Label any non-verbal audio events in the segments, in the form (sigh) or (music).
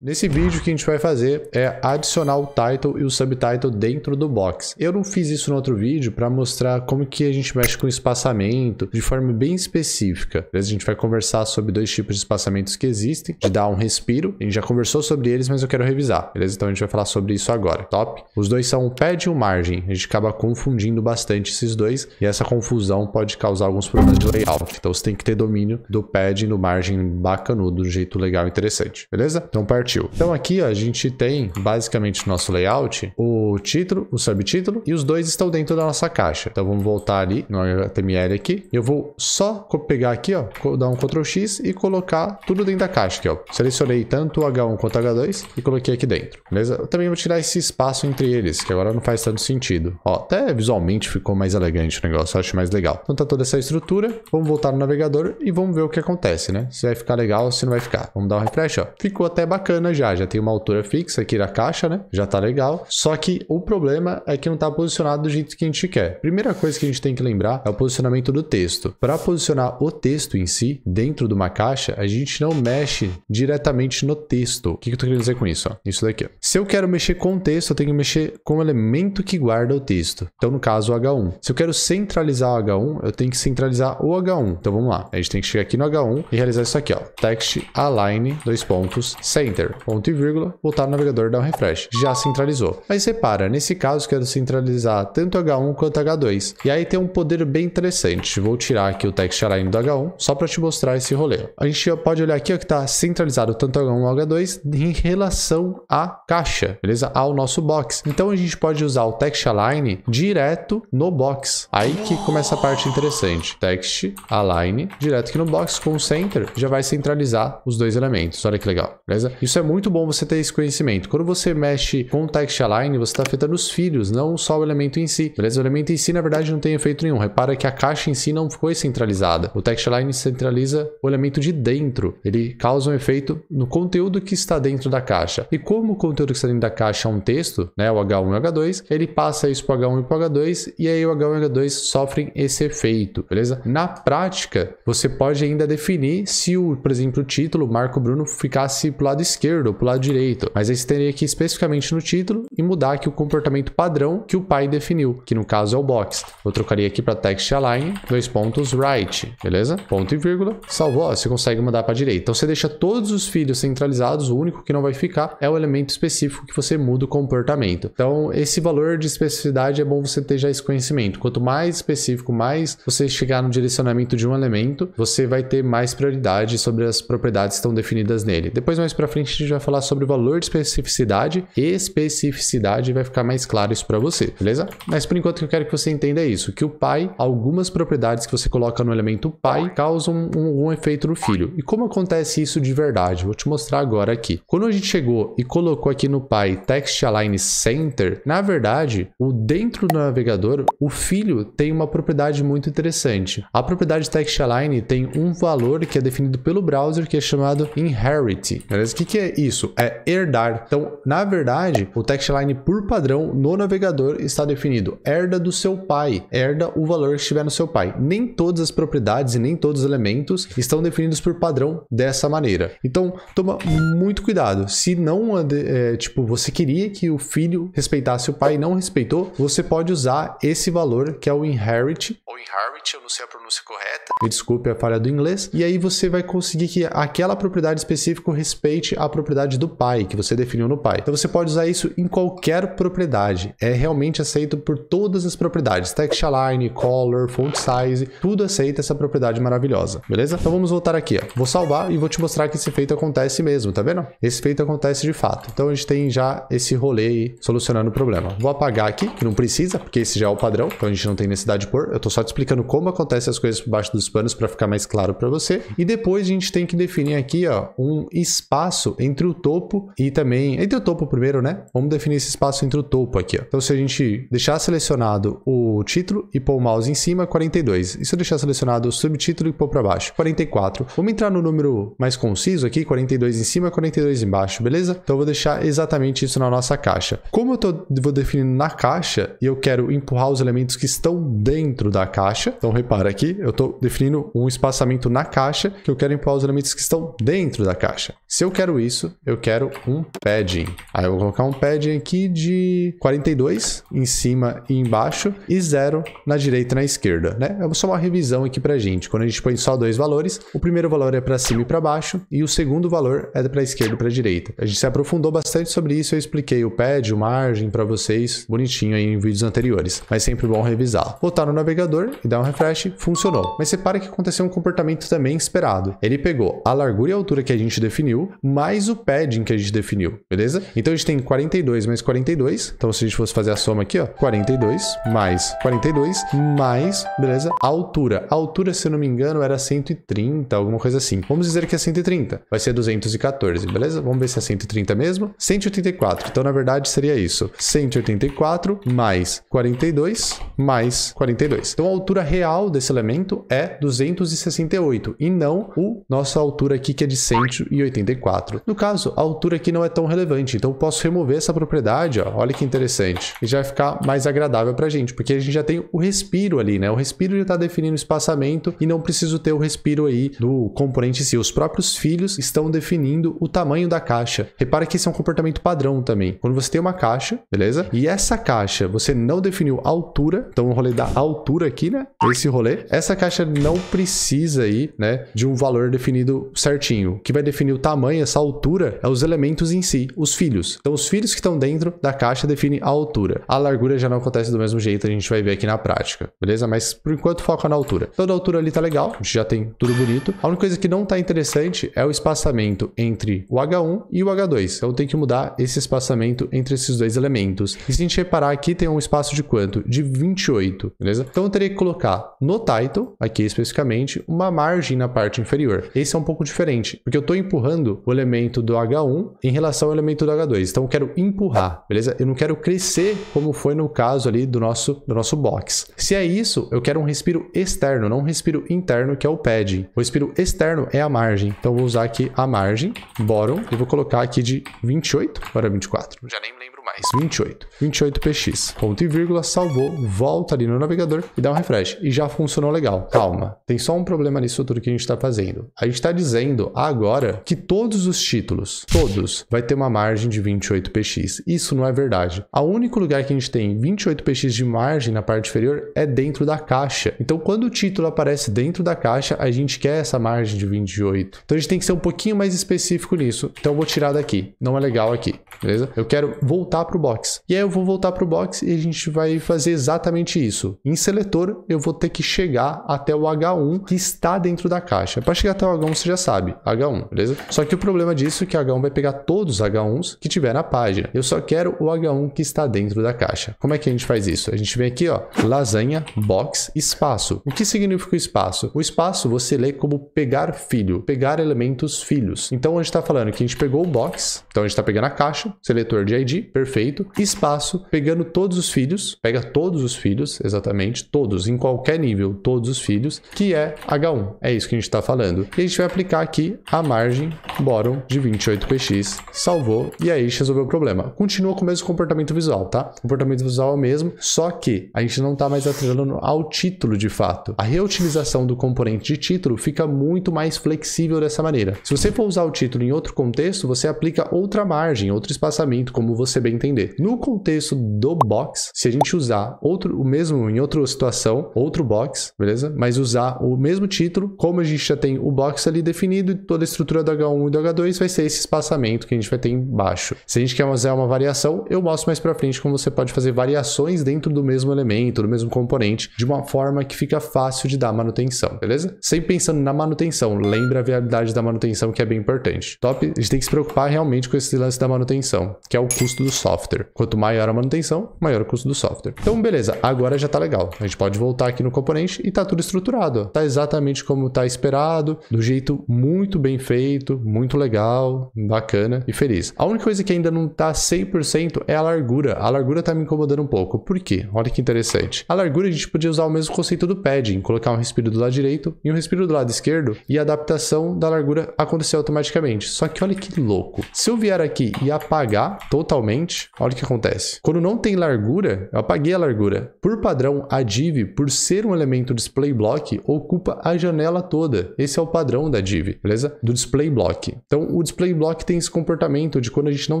Nesse vídeo o que a gente vai fazer é adicionar o title e o subtitle dentro do box. Eu não fiz isso no outro vídeo para mostrar como que a gente mexe com espaçamento de forma bem específica. A gente vai conversar sobre dois tipos de espaçamentos que existem, de dar um respiro. A gente já conversou sobre eles, mas eu quero revisar, beleza? Então a gente vai falar sobre isso agora. Top? Os dois são o pad e o margem. A gente acaba confundindo bastante esses dois e essa confusão pode causar alguns problemas de layout. Então você tem que ter domínio do pad e do margem bacanudo, do jeito legal e interessante, beleza? Então perto partiu. Então aqui ó, a gente tem basicamente o nosso layout, o título, o subtítulo e os dois estão dentro da nossa caixa. Então vamos voltar ali no HTML aqui. Eu vou só pegar aqui, ó, dar um Ctrl X e colocar tudo dentro da caixa aqui, ó. Selecionei tanto o H1 quanto o H2 e coloquei aqui dentro, beleza? Eu também vou tirar esse espaço entre eles, que agora não faz tanto sentido. Ó, até visualmente ficou mais elegante o negócio, eu acho mais legal. Então tá toda essa estrutura, vamos voltar no navegador e vamos ver o que acontece, né? Se vai ficar legal, se não vai ficar. Vamos dar um refresh, ó. Ficou até bacana já, já tem uma altura fixa aqui na caixa, né? Já tá legal. Só que o problema é que não tá posicionado do jeito que a gente quer. Primeira coisa que a gente tem que lembrar é o posicionamento do texto. Para posicionar o texto em si, dentro de uma caixa, a gente não mexe diretamente no texto. O que, que eu tô querendo dizer com isso? Ó? Isso daqui. Ó. Se eu quero mexer com o texto, eu tenho que mexer com o elemento que guarda o texto. Então, no caso, o H1. Se eu quero centralizar o H1, eu tenho que centralizar o H1. Então, vamos lá. A gente tem que chegar aqui no H1 e realizar isso aqui, ó. Text align, dois pontos, center. Enter, ponto e vírgula, voltar no navegador e dar um refresh. Já centralizou. Mas repara, nesse caso quero é centralizar tanto H1 quanto H2. E aí tem um poder bem interessante. Vou tirar aqui o text align do H1 só para te mostrar esse rolê. A gente pode olhar aqui ó, que está centralizado tanto H1 quanto H2 em relação à caixa, beleza? Ao nosso box. Então a gente pode usar o text align direto no box. Aí que começa a parte interessante. Text align direto aqui no box com o center já vai centralizar os dois elementos. Olha que legal, beleza? Isso é muito bom você ter esse conhecimento. Quando você mexe com o text align, você está afetando os filhos, não só o elemento em si. Beleza? O elemento em si, na verdade, não tem efeito nenhum. Repara que a caixa em si não foi centralizada. O text align centraliza o elemento de dentro. Ele causa um efeito no conteúdo que está dentro da caixa. E como o conteúdo que está dentro da caixa é um texto, né, o H1 e o H2, ele passa isso para o H1 e para o H2 e aí o H1 e o H2 sofrem esse efeito, beleza? Na prática, você pode ainda definir se o, por exemplo, o título Marco Bruno ficasse para o lado esquerdo esquerdo para o lado direito. Mas aí você teria que ir especificamente no título e mudar aqui o comportamento padrão que o pai definiu, que no caso é o box. Eu trocaria aqui para text align, dois pontos right, beleza? Ponto e vírgula. Salvou, você consegue mudar para direita. Então você deixa todos os filhos centralizados, o único que não vai ficar é o elemento específico que você muda o comportamento. Então esse valor de especificidade é bom você ter já esse conhecimento. Quanto mais específico, mais você chegar no direcionamento de um elemento, você vai ter mais prioridade sobre as propriedades que estão definidas nele. Depois mais para frente a gente vai falar sobre o valor de especificidade. Especificidade vai ficar mais claro isso para você, beleza? Mas por enquanto eu quero que você entenda é isso, que o pai, algumas propriedades que você coloca no elemento pai causam um, um efeito no filho. E como acontece isso de verdade? Vou te mostrar agora aqui. Quando a gente chegou e colocou aqui no pai text align center, na verdade, o dentro do navegador, o filho tem uma propriedade muito interessante. A propriedade text align tem um valor que é definido pelo browser que é chamado inherit. Beleza? O que é isso? É herdar. Então, na verdade, o textline por padrão no navegador está definido herda do seu pai, herda o valor que estiver no seu pai. Nem todas as propriedades e nem todos os elementos estão definidos por padrão dessa maneira. Então, toma muito cuidado. Se não, é, tipo, você queria que o filho respeitasse o pai e não respeitou, você pode usar esse valor que é o inherit, O inherit, eu não sei a pronúncia correta, me desculpe a falha do inglês, e aí você vai conseguir que aquela propriedade específica respeite a propriedade do pai, que você definiu no pai. Então você pode usar isso em qualquer propriedade. É realmente aceito por todas as propriedades. Text align, color, font size, tudo aceita essa propriedade maravilhosa. Beleza? Então vamos voltar aqui, ó. Vou salvar e vou te mostrar que esse feito acontece mesmo, tá vendo? Esse feito acontece de fato. Então a gente tem já esse rolê aí solucionando o problema. Vou apagar aqui, que não precisa, porque esse já é o padrão, então a gente não tem necessidade de pôr. Eu tô só te explicando como acontecem as coisas por baixo dos panos para ficar mais claro para você. E depois a gente tem que definir aqui, ó, um espaço entre o topo e também... Entre o topo primeiro, né? Vamos definir esse espaço entre o topo aqui, ó. Então, se a gente deixar selecionado o título e pôr o mouse em cima, 42. E se eu deixar selecionado o subtítulo e pôr para baixo, 44. Vamos entrar no número mais conciso aqui, 42 em cima, 42 embaixo, beleza? Então, eu vou deixar exatamente isso na nossa caixa. Como eu tô, vou definindo na caixa e eu quero empurrar os elementos que estão dentro da caixa, então repara aqui, eu estou definindo um espaçamento na caixa que eu quero empurrar os elementos que estão dentro da caixa. Se eu quero isso, isso, eu quero um padding. Aí eu vou colocar um padding aqui de 42 em cima e embaixo e zero na direita e na esquerda, né? É só uma revisão aqui pra gente. Quando a gente põe só dois valores, o primeiro valor é para cima e para baixo e o segundo valor é para esquerda e para direita. A gente se aprofundou bastante sobre isso, eu expliquei o pad, o margem para vocês bonitinho aí em vídeos anteriores, mas sempre bom revisar. Voltar no navegador e dar um refresh, funcionou. Mas separa que aconteceu um comportamento também esperado. Ele pegou a largura e a altura que a gente definiu, mais mais o padding que a gente definiu, beleza? Então a gente tem 42 mais 42. Então se a gente fosse fazer a soma aqui, ó, 42 mais 42 mais, beleza? A altura. A altura, se eu não me engano, era 130, alguma coisa assim. Vamos dizer que é 130. Vai ser 214, beleza? Vamos ver se é 130 mesmo. 184. Então na verdade seria isso. 184 mais 42 mais 42. Então a altura real desse elemento é 268 e não o nossa altura aqui que é de 184. No caso, a altura aqui não é tão relevante, então eu posso remover essa propriedade, ó, olha que interessante, e já vai ficar mais agradável para a gente, porque a gente já tem o respiro ali, né? O respiro já está definindo o espaçamento e não preciso ter o respiro aí do componente em si. Os próprios filhos estão definindo o tamanho da caixa. Repara que esse é um comportamento padrão também. Quando você tem uma caixa, beleza? E essa caixa, você não definiu a altura, então o rolê da altura aqui, né? Esse rolê, essa caixa não precisa aí, né, de um valor definido certinho, que vai definir o tamanho, essa altura altura é os elementos em si, os filhos. Então, os filhos que estão dentro da caixa definem a altura. A largura já não acontece do mesmo jeito, a gente vai ver aqui na prática, beleza? Mas por enquanto foca na altura. Toda então, a altura ali tá legal, a gente já tem tudo bonito. A única coisa que não tá interessante é o espaçamento entre o H1 e o H2. Então tem que mudar esse espaçamento entre esses dois elementos. E se a gente reparar aqui, tem um espaço de quanto? De 28, beleza? Então eu teria que colocar no title, aqui especificamente, uma margem na parte inferior. Esse é um pouco diferente, porque eu tô empurrando o elemento elemento do H1 em relação ao elemento do H2. Então eu quero empurrar, beleza? Eu não quero crescer como foi no caso ali do nosso, do nosso box. Se é isso, eu quero um respiro externo, não um respiro interno, que é o padding. O respiro externo é a margem. Então eu vou usar aqui a margem, bottom, e vou colocar aqui de 28 para 24. Já nem mais. 28. 28 PX. Ponto e vírgula, salvou, volta ali no navegador e dá um refresh. E já funcionou legal. Calma, tem só um problema nisso tudo que a gente está fazendo. A gente está dizendo agora que todos os títulos, todos, vai ter uma margem de 28 PX. Isso não é verdade. O único lugar que a gente tem 28 PX de margem na parte inferior é dentro da caixa. Então, quando o título aparece dentro da caixa, a gente quer essa margem de 28. Então, a gente tem que ser um pouquinho mais específico nisso. Então, eu vou tirar daqui. Não é legal aqui, beleza? Eu quero voltar voltar para o box. E aí eu vou voltar para o box e a gente vai fazer exatamente isso. Em seletor, eu vou ter que chegar até o H1 que está dentro da caixa. Para chegar até o H1, você já sabe, H1, beleza? Só que o problema disso é que o H1 vai pegar todos os H1s que tiver na página. Eu só quero o H1 que está dentro da caixa. Como é que a gente faz isso? A gente vem aqui, ó, lasanha, box, espaço. O que significa o espaço? O espaço você lê como pegar filho, pegar elementos filhos. Então a gente está falando que a gente pegou o box, então a gente está pegando a caixa, seletor de ID, perfeito perfeito. Espaço, pegando todos os filhos, pega todos os filhos, exatamente, todos, em qualquer nível, todos os filhos, que é H1. É isso que a gente está falando. E a gente vai aplicar aqui a margem bottom de 28px, salvou, e aí a gente resolveu o problema. Continua com o mesmo comportamento visual, tá? comportamento visual é o mesmo, só que a gente não está mais atrelando ao título de fato. A reutilização do componente de título fica muito mais flexível dessa maneira. Se você for usar o título em outro contexto, você aplica outra margem, outro espaçamento, como você bem bem entender. No contexto do box, se a gente usar outro, o mesmo em outra situação, outro box, beleza? Mas usar o mesmo título, como a gente já tem o box ali definido e toda a estrutura do H1 e do H2 vai ser esse espaçamento que a gente vai ter embaixo. Se a gente quer usar uma variação, eu mostro mais para frente como você pode fazer variações dentro do mesmo elemento, do mesmo componente, de uma forma que fica fácil de dar manutenção, beleza? Sempre pensando na manutenção, lembra a viabilidade da manutenção que é bem importante. Top, a gente tem que se preocupar realmente com esse lance da manutenção, que é o custo dos software. Quanto maior a manutenção, maior o custo do software. Então, beleza, agora já tá legal. A gente pode voltar aqui no componente e tá tudo estruturado. Tá exatamente como tá esperado, do jeito muito bem feito, muito legal, bacana e feliz. A única coisa que ainda não tá 100% é a largura. A largura tá me incomodando um pouco. Por quê? Olha que interessante. A largura a gente podia usar o mesmo conceito do padding, colocar um respiro do lado direito e um respiro do lado esquerdo e a adaptação da largura acontecer automaticamente. Só que olha que louco. Se eu vier aqui e apagar totalmente, frente, olha o que acontece. Quando não tem largura, eu apaguei a largura. Por padrão, a div, por ser um elemento display block, ocupa a janela toda. Esse é o padrão da div, beleza? Do display block. Então, o display block tem esse comportamento de quando a gente não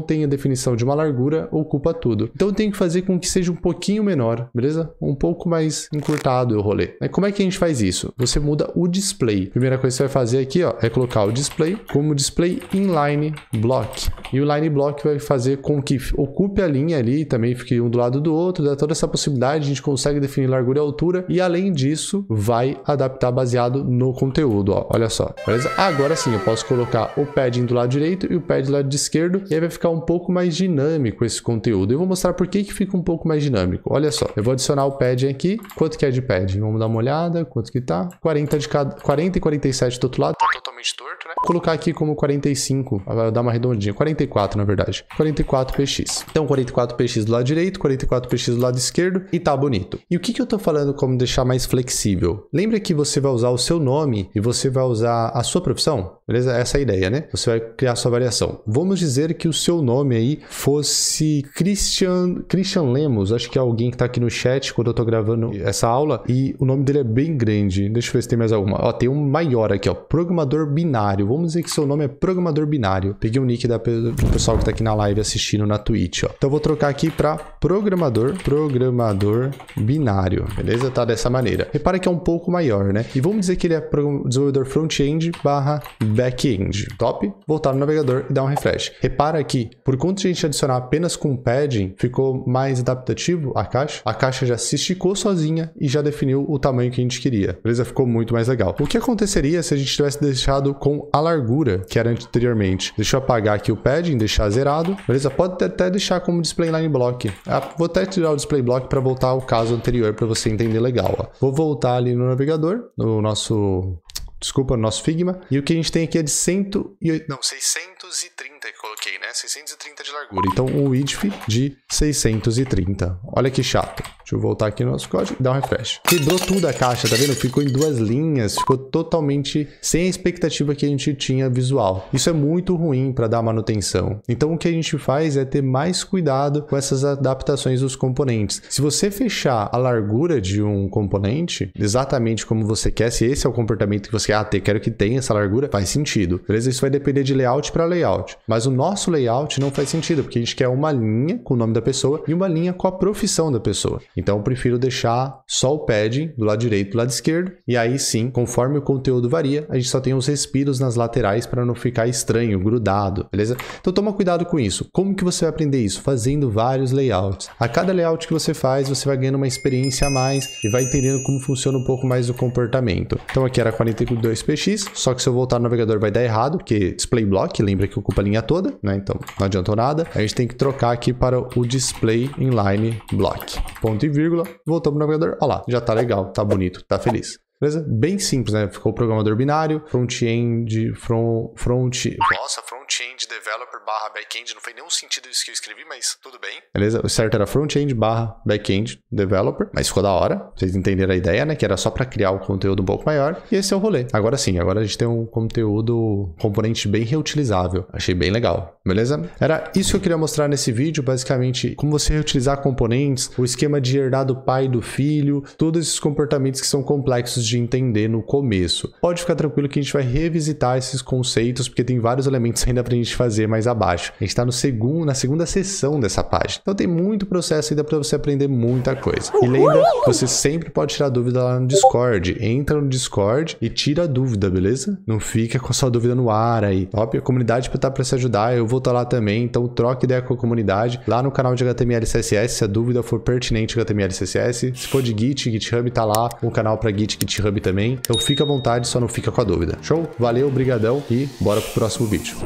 tem a definição de uma largura, ocupa tudo. Então, tem que fazer com que seja um pouquinho menor, beleza? Um pouco mais encurtado o rolê. Como é que a gente faz isso? Você muda o display. Primeira coisa que você vai fazer aqui, ó, é colocar o display como display inline block. E o line block vai fazer com que ocupe a linha ali, também fique um do lado do outro, dá toda essa possibilidade, a gente consegue definir largura e altura, e além disso, vai adaptar baseado no conteúdo, ó, olha só, beleza? Agora sim, eu posso colocar o padding do lado direito e o pad do lado esquerdo, e aí vai ficar um pouco mais dinâmico esse conteúdo. Eu vou mostrar por que que fica um pouco mais dinâmico, olha só, eu vou adicionar o padding aqui, quanto que é de padding? Vamos dar uma olhada, quanto que tá? 40 de cada, 40 e 47 do outro lado, tá totalmente torto, né? Vou colocar aqui como 45, vai dar uma redondinha, 44 na verdade, 44 px. Então 44px do lado direito, 44px do lado esquerdo e tá bonito. E o que, que eu tô falando como deixar mais flexível? Lembra que você vai usar o seu nome e você vai usar a sua profissão? Beleza? Essa é a ideia, né? Você vai criar sua variação. Vamos dizer que o seu nome aí fosse Christian, Christian Lemos. Acho que é alguém que está aqui no chat quando eu estou gravando essa aula. E o nome dele é bem grande. Deixa eu ver se tem mais alguma. Ó, tem um maior aqui, ó. Programador binário. Vamos dizer que seu nome é programador binário. Peguei o nick da, do pessoal que está aqui na live assistindo na Twitch, ó. Então eu vou trocar aqui para programador, programador binário. Beleza? Tá dessa maneira. Repara que é um pouco maior, né? E vamos dizer que ele é desenvolvedor front-end barra back-end. Top? Voltar no navegador e dar um refresh. Repara aqui, por conta de a gente adicionar apenas com padding, ficou mais adaptativo a caixa. A caixa já se esticou sozinha e já definiu o tamanho que a gente queria. Beleza? Ficou muito mais legal. O que aconteceria se a gente tivesse deixado com a largura que era anteriormente? Deixa eu apagar aqui o padding, deixar zerado. Beleza? Pode até deixar como display line block. Ah, vou até tirar o display block para voltar ao caso anterior para você entender legal. Ó. Vou voltar ali no navegador, no nosso desculpa, nosso Figma. E o que a gente tem aqui é de 108, não, 630 que coloquei, né? 630 de largura. Então, o width de 630. Olha que chato. Deixa eu voltar aqui no nosso código e dar um refresh. Quebrou tudo a caixa, tá vendo? Ficou em duas linhas, ficou totalmente sem a expectativa que a gente tinha visual. Isso é muito ruim para dar manutenção. Então o que a gente faz é ter mais cuidado com essas adaptações dos componentes. Se você fechar a largura de um componente exatamente como você quer, se esse é o comportamento que você quer ah, ter, quero que tenha essa largura, faz sentido. Beleza? Isso vai depender de layout para layout. Mas o nosso layout não faz sentido, porque a gente quer uma linha com o nome da pessoa e uma linha com a profissão da pessoa. Então eu prefiro deixar só o padding do lado direito e do lado esquerdo. E aí sim, conforme o conteúdo varia, a gente só tem uns respiros nas laterais para não ficar estranho, grudado, beleza? Então toma cuidado com isso. Como que você vai aprender isso? Fazendo vários layouts. A cada layout que você faz, você vai ganhando uma experiência a mais e vai entendendo como funciona um pouco mais o comportamento. Então aqui era 42px, só que se eu voltar no navegador vai dar errado, porque display block, lembra que ocupa a linha toda, né? Então não adiantou nada. A gente tem que trocar aqui para o display inline block. Ponto vírgula, voltamos pro navegador, olha lá, já tá legal, tá bonito, tá feliz. Beleza? Bem simples, né? Ficou programador binário, front-end, front, front... Nossa, front front-end developer barra back-end, não fez nenhum sentido isso que eu escrevi, mas tudo bem. Beleza, o certo era front-end barra back-end developer, mas ficou da hora, vocês entenderam a ideia, né? Que era só para criar o conteúdo um pouco maior, e esse é o rolê. Agora sim, agora a gente tem um conteúdo, componente bem reutilizável, achei bem legal, beleza? Era isso que eu queria mostrar nesse vídeo, basicamente, como você reutilizar componentes, o esquema de herdar do pai, do filho, todos esses comportamentos que são complexos de entender no começo. Pode ficar tranquilo que a gente vai revisitar esses conceitos, porque tem vários elementos (laughs) ainda pra gente gente fazer mais abaixo. A gente está segundo, na segunda sessão dessa página. Então tem muito processo ainda para você aprender muita coisa. E lembra, você sempre pode tirar dúvida lá no Discord. Entra no Discord e tira a dúvida, beleza? Não fica com a sua dúvida no ar aí. Top? A comunidade está para se ajudar, eu vou estar tá lá também, então troque ideia com a comunidade. Lá no canal de HTML CSS, se a dúvida for pertinente HTML CSS. Se for de Git, GitHub tá lá, um canal para Git, GitHub também. Então fica à vontade, só não fica com a dúvida. Show? Valeu, obrigadão e bora pro próximo vídeo.